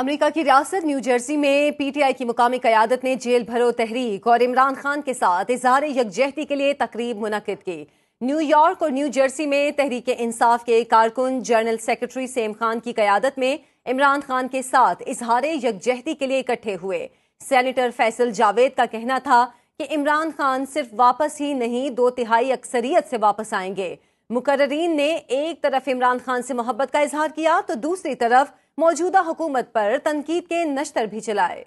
America की रियासत new Jersey में पीटीआई की मुकामी क्यादत ने जेल भरो तहरीक और इमरान खान के साथ इजहार यकजहती के लिए तकरीब मुनद की न्यूयॉर्क और न्यू जर्सी में तहरीक इंसाफ के कारकुन जनरल सेक्रेटरी सेम खान की क्यादत में इमरान खान के साथ इजहार यकजहती के लिए इकट्ठे हुए सेनेटर फैसल जावेद का कहना था कि इमरान खान सिर्फ वापस ही नहीं दो तिहाई अक्सरियत से वापस आएंगे मुकर्रीन ने एक तरफ इमरान खान से मोहब्बत का इजहार किया तो दूसरी तरफ मौजूदा हुकूमत पर तनकीद के नश्तर भी चलाए